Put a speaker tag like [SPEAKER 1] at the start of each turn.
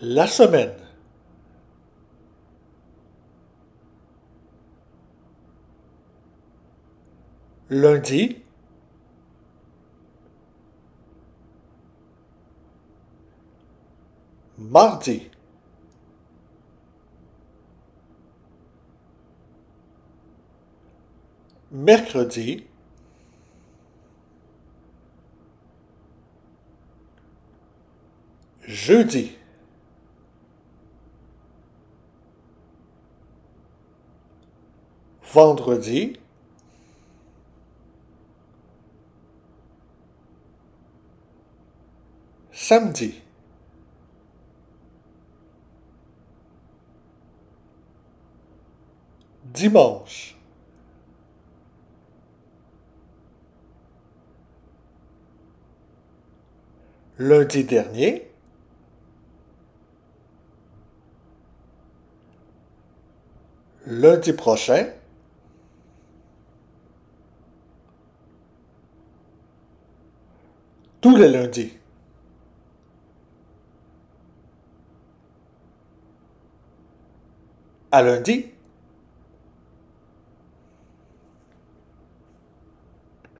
[SPEAKER 1] la semaine. Lundi.
[SPEAKER 2] Mardi. Mercredi. jeudi. vendredi,
[SPEAKER 3] samedi.
[SPEAKER 1] Dimanche. Lundi dernier.
[SPEAKER 4] Lundi prochain. tous les lundis. À lundi.